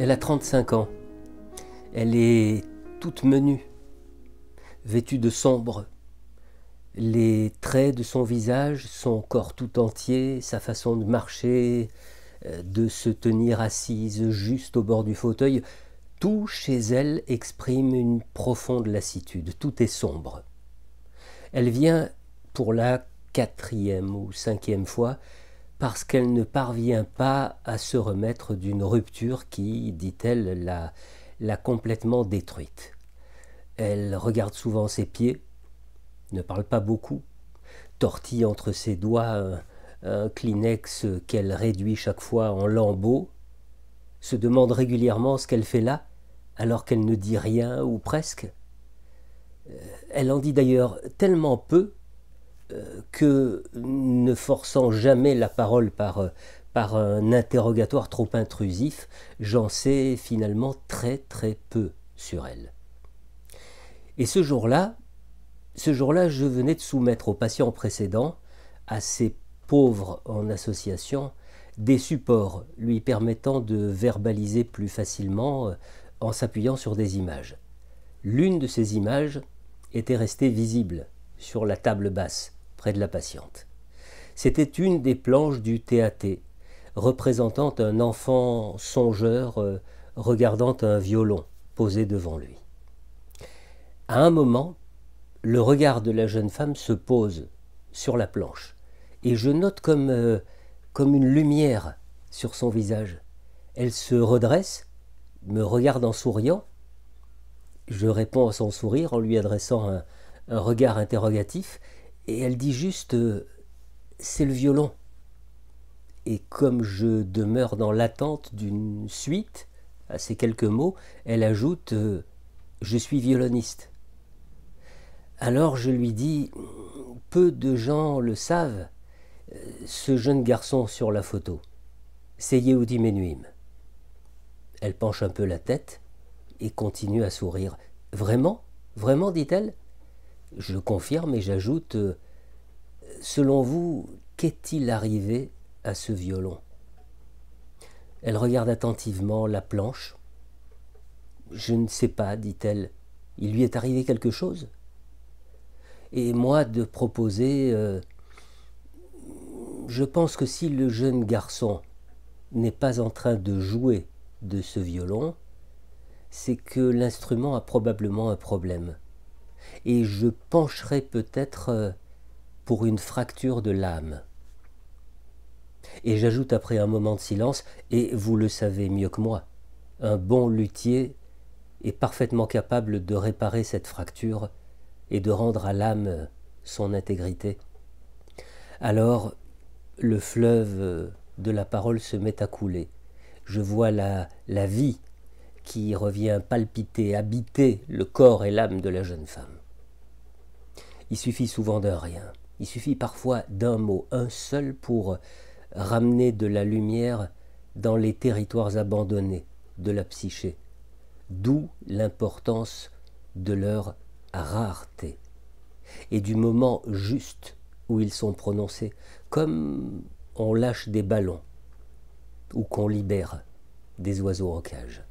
Elle a 35 ans. Elle est toute menue, vêtue de sombre. Les traits de son visage, son corps tout entier, sa façon de marcher, euh, de se tenir assise juste au bord du fauteuil, tout chez elle exprime une profonde lassitude, tout est sombre. Elle vient pour la quatrième ou cinquième fois parce qu'elle ne parvient pas à se remettre d'une rupture qui, dit-elle, l'a, complètement détruite. Elle regarde souvent ses pieds, ne parle pas beaucoup, tortille entre ses doigts un, un Kleenex qu'elle réduit chaque fois en lambeaux, se demande régulièrement ce qu'elle fait là, alors qu'elle ne dit rien ou presque. Euh, elle en dit d'ailleurs tellement peu euh, que ne forçant jamais la parole euh, par, un interrogatoire trop intrusif, j'en sais finalement très très peu sur elle. Et ce jour-là, ce jour-là, je venais de soumettre au patient précédent, à ces pauvres en association, des supports lui permettant de verbaliser plus facilement euh, en s'appuyant sur des images. L'une de ces images était restée visible sur la table basse près de la patiente. C'était une des planches du TAT, représentant un enfant songeur euh, regardant un violon posé devant lui. À un moment, le regard de la jeune femme se pose sur la planche, et je note comme, euh, comme une lumière sur son visage. Elle se redresse, me regarde en souriant. Je réponds à son sourire en lui adressant un regard interrogatif, et elle dit juste, euh, c'est le violon. Et comme je demeure dans l'attente d'une suite à ces quelques mots, elle ajoute, euh, je suis violoniste. Alors je lui dis, peu de gens le savent, euh, ce jeune garçon sur la photo, c'est Yehudi Menuhim. » Elle penche un peu la tête et continue à sourire. Vraiment Vraiment dit-elle je confirme et j'ajoute, euh, selon vous, qu'est-il arrivé à ce violon Elle regarde attentivement la planche. Je ne sais pas, dit-elle. Il lui est arrivé quelque chose Et moi de proposer... Euh, je pense que si le jeune garçon n'est pas en train de jouer de ce violon, c'est que l'instrument a probablement un problème et je pencherai peut-être euh, pour une fracture de l'âme. Et j'ajoute après un moment de silence, et vous le savez mieux que moi, un bon luthier est parfaitement capable de réparer cette fracture et de rendre à l'âme son intégrité. Alors le fleuve de la parole se met à couler. Je vois la, la vie qui revient palpiter, habiter le corps et l'âme de la jeune femme. Il suffit souvent de rien, il suffit parfois d'un mot, un seul, pour ramener de la lumière dans les territoires abandonnés de la psyché, d'où l'importance de leur rareté et du moment juste où ils sont prononcés, comme on lâche des ballons ou qu'on libère des oiseaux en cage.